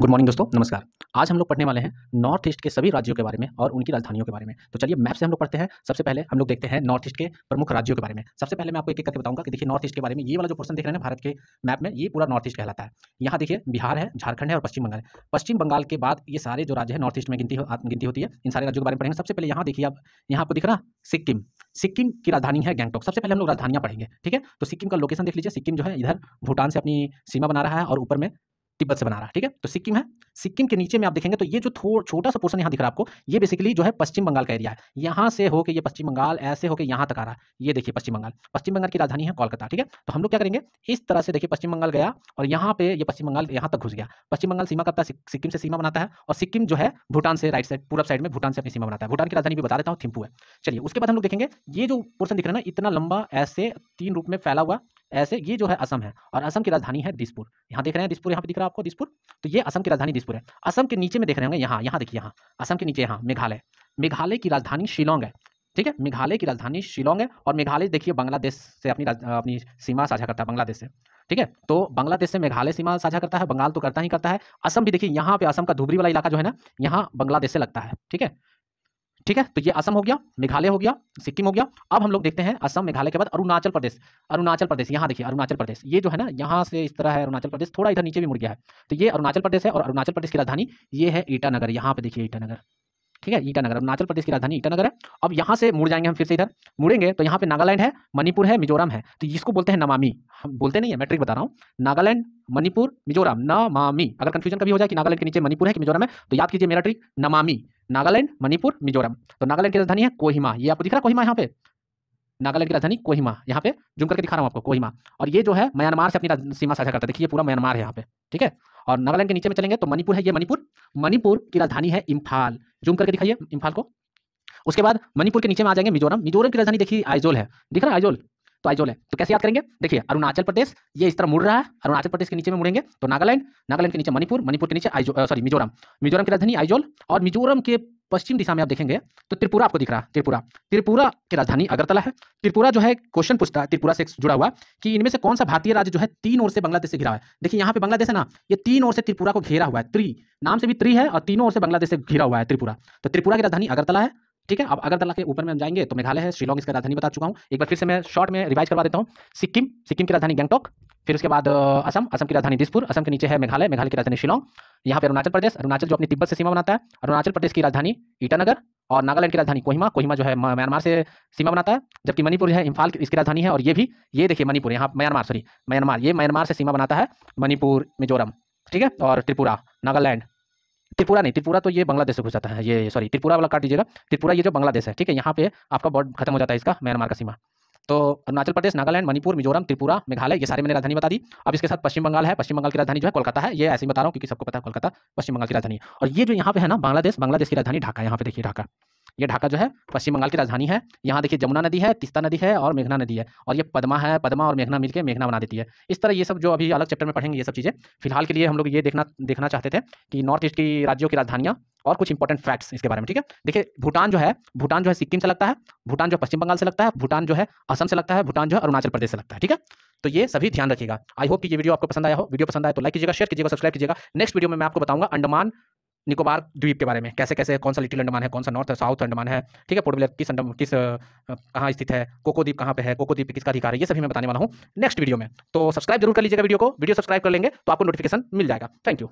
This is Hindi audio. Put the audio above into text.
गुड मॉर्निंग दोस्तों नमस्कार आज हम लोग पढ़ने वाले हैं नॉर्थ ईस्ट के सभी राज्यों के बारे में और उनकी राजधानियों के बारे में तो चलिए मैप से हम लोग पढ़ते हैं सबसे पहले हम लोग देखते हैं नॉर्थ ईस्ट के प्रमुख राज्यों के बारे में सबसे पहले मैं आपको एक एक करके बताऊंगा कि देखिए नॉर्थ ईस्ट के बारे में ये वाला जो पोर्सन देख रहे हैं भारत के मैप में ये पूरा नॉर्थ ईस्ट कहलाता है यहाँ देखिए बिहार है झारखंड है और पश्चिम बंगाल है पश्चिम बंगाल के बाद ये सारे जो राज्य है नॉर्थ ईस्ट में गिनती गिनती होती है इन सारे राज्यों के बारे में पढ़ेंगे सबसे पहले यहाँ देखिए आप यहाँ आपको दिख रहा सिक्किम सिक्किम की राजधानी है गैंगटॉक सबसे पहले हम लोग राजधानियाँ पढ़ेंगे ठीक है तो सिक्किम का लोकेशन देख लीजिए सिक्किम जो है इधर भूटान से अपनी सीमा बना रहा है और ऊपर में तिब्बत से बना रहा है ठीक है तो सिक्किम है सिक्किम के नीचे में आप देखेंगे तो ये जो छोटा सा पोर्सन यहाँ दिख रहा है आपको ये बेसिकली जो है पश्चिम बंगाल का एरिया है यहाँ से होकर ये पश्चिम बंगाल ऐसे होकर यहाँ तक आ रहा है ये देखिए पश्चिम बंगाल पश्चिम बंगाल की राजधानी है कोलकाता ठीक है तो हम लोग क्या करेंगे इस तरह से देखिए पश्चिम बंगाल गया और यहाँ पे ये पश्चिम बंगाल यहाँ तक घुस गया पश्चिम बंगाल सीमा करता है सिक्किम से सीमा बनाता है और सिक्किम जो है भूटान से राइट साइड पूर्व साइड में भूटान से अपनी सीमा बनाता है भूटान की राजधानी भी बता देता हूँ थिंपू है चलिए उसके बाद हम लोग देखेंगे ये जो पोर्सन दिख रहा है ना इतना लंबा ऐसे तीन रूप में फैला हुआ ऐसे ये जो है असम है और असम की राजधानी है दिसपुर यहाँ देख रहे हैं दिसपुर यहाँ पे दिख रहा है आपको दिसपुर तो ये असम की राजधानी दिसपुर है असम के नीचे में देख रहे होंगे यहाँ यहाँ देखिए यहाँ असम के नीचे यहाँ मेघालय मेघालय की राजधानी शिलोंग है ठीक है मेघालय की राजधानी शिलोंग है और मेघालय देखिए बांग्लादेश से अपनी अपनी सीमा साझा करता है बांग्लादेश से ठीक है तो बांग्लादेश से मेघालय सीमा साझा करता है बंगाल तो करता ही करता है असम भी देखिए यहाँ पे असम का धुबरी वाला इलाका जो है ना यहाँ बांग्लादेश से लगता है ठीक है ठीक है तो ये असम हो गया मेघालय हो गया सिक्किम हो गया अब हम लोग देखते हैं असम मेघालय के बाद अरुणाचल प्रदेश अरुणाचल प्रदेश यहाँ देखिए अरुणाचल प्रदेश ये जो है ना यहाँ से इस तरह है अरुणाचल प्रदेश थोड़ा इधर नीचे भी मुड़ गया है तो ये अरुणाचल प्रदेश है और अरुणाचल प्रदेश की राजधानी ये है ईटानगर यहाँ पे देखिए ईटानगर ठीक है ईटानगर अब अरुणाचल प्रदेश की राजधानी ईटानगर है अब यहाँ से मुड़ जाएंगे हम फिर से इधर मुड़ेंगे तो यहाँ पे नागालैंड है मणिपुर है मिजोरम है तो इसको बोलते हैं नमामी हम बोलते नहीं है मैट्रिक बता रहा हूँ नागालैंड मणिपुर मिजोरम नमामी अगर कन्फ्यूजन कभी हो जाए कि नागालैंड के नीचे मणिपुर है कि मिजोरम है तो याद कीजिए मेरा ट्रिक नमामी नागालैंड मणिपुर मिजोरम तो नागालैंड की राजधानी है कोहिमा ये आपको दिख रहा है कोहिमा यहाँ पे नागालैंड की राजधानी कोहिमा यहाँ पे जुम करके दिखा रहा हूँ आपको कोहिमा और ये जो है म्यांमार से अपनी सीमा साझा करता है देखिए पूरा म्यांमार है यहाँ पे ठीक है और नागालैंड के नीचे में चलेंगे तो मणिपुर है ये मणिपुर मणिपुर की राजधानी है इम्फाल जुम करके दिखाइए इम्फाल को उसके बाद मणिपुर के नीचे में आ जाएंगे मिजोरम मिजोरम की राजधानी देखिए आइजोल है दिख रहा है आइजोल तो आइजोल है तो कैसे याद करेंगे देखिए अरुणाचल प्रदेश ये इस तरह मुड़ रहा है अरुणाचल प्रदेश के नीचे में मुड़ेंगे तो नागालैंड नागालैंड के नीचे मणिपुर मणिपुर के नीचे सॉरी मिजोरम मिजोरम की राजधानी आइजोल और मिजोरम के पश्चिम दिशा में आप देखेंगे तो त्रिपुरा आपको दिख रहा है त्रिपुरा त्रिपुरा की राजधानी अगरतला है त्रिपुरा जो है क्वेश्चन पूछता है त्रिपुरा से जुड़ा हुआ कि इनमें से कौन सा भारतीय राज्य जो है तीन ओर से बांग्लादेश से घिरा हुआ है देखिए यहाँ पे बांग्लादेश है ना ये तीन ओर से त्रिपुरा को घेरा हुआ है त्री नाम से भी त्री है और तीनों ओर से बांग्लादेश से घिरा हुआ है त्रिपुरा तो त्रिपुरा की राजधानी अगरतला है ठीक है अब अगरतला के ऊपर में हम जाएंगे तो मेघालय है शिलोंग इसका राजधानी बता चुका हूँ एक बार फिर से मैं शॉर्ट में रिवाइज करवा देता हूँ सिक्किम सिक्किम की राजधानी गंगटोक फिर उसके बाद असम असम की राजधानी दिसपुर असम के नीचे है मेघालय मेघालय की राजधानी शिलोंग यहाँ पर अरुणाचल प्रदेश अरुणाचल जो अपनी तिब्बत से सीमा बनाता है अरुणाचल प्रदेश की राजधानी ईटानगर और नागालैंड की राजधानी कोहिमा कोहिमा जो है म्यांमार से सीमा बनाता है जबकि मणिपुर है इम्फाल इसकी राजधानी है और ये भी ये देखिए मणिपुर यहाँ म्यांमार सॉरी म्यांमार ये म्यांमार से सीमा बनाता है मणिपुर मिजोरम ठीक है और त्रिपुरा नागालैंड त्रिपुरा नहीं त्रिपुरा तो ये बांग्लादेश से घुस जाता है ये सॉरी त्रिपुरा वाला काट दीजिएगा त्रिपुरा ये जो बांग्लादेश है ठीक है यहाँ पे आपका बॉर्ड खत्म हो जाता है इसका म्यांमार का सीमा तो अरुणाचल प्रदेश नागालैंड मणिपुर मिजोरम त्रिपुरा मेघालय ये सारे मैंने राजधानी बता दी अब इसके साथ पश्चिम बंगाल है पश्चिम बंगाल की राजधानी जो है कोलकाता है ये ऐसे ही बता रहा हूँ क्योंकि सबको पता है कोलकाता पश्चिम बंगाल की राजधानी और ये जो यहाँ पे है ना बांग्लादेश बांग्लादेश की राजधानी ढाका यहाँ पे देखिए ढाका ये ढाका जो है पश्चिम बंगाल की राजधानी है यहाँ देखिए जमुना नदी है तिस्ता नदी है और मेघना नदी है और ये पदमा है पदमा और मेघना मिलकर मेघना बना देती है इस तरह ये सब जो अभी अलग चैप्टर में पढ़ेंगे ये सब चीज़ें फिलहाल के लिए हम लोग ये देखना देखना चाहते थे कि नॉर्थ ईस्ट की राज्यों की राजधानियाँ और कुछ इंपॉर्टेंट फैक्ट्स इसके बारे में ठीक है देखिए भूटान जो है भूटान जो है सिक्किम से लगता है भूटान जो पश्चिम बंगाल से लगता है भूटान जो है असम से लगता है भूटान जो है अरुणाचल प्रदेश से लगता है ठीक है तो ये सभी ध्यान रखिएगा आई होप कि ये वीडियो आपको पसंद आया हो वीडियो पसंद आया तो लाइक कीजिएगा शेयर कीजिएगा सब्सक्राइब कीजिएगा नेक्स्ट वीडियो में मैं आपको बताऊंगा अंडमान निकोबार द्वीप के बारे में कैसे कैसे कौन सा लिटिल अंडमान है कौन सा नॉर्थ साउथ अंडमान है ठीक है पोर्टब्लेयर किस अंडम किस कहाँ स्थित है कोको द्वीप कहाँ पे है कोको द्वीप किसका अधिकार है ये सभी मैं बताने वाला हूँ नेक्स्ट वीडियो में तो सब्सक्राइब जरूर कर लीजिएगा वीडियो को वीडियो सब्सक्राइब कर लेंगे तो आपको नोटिफिकेशन मिल जाएगा थैंक यू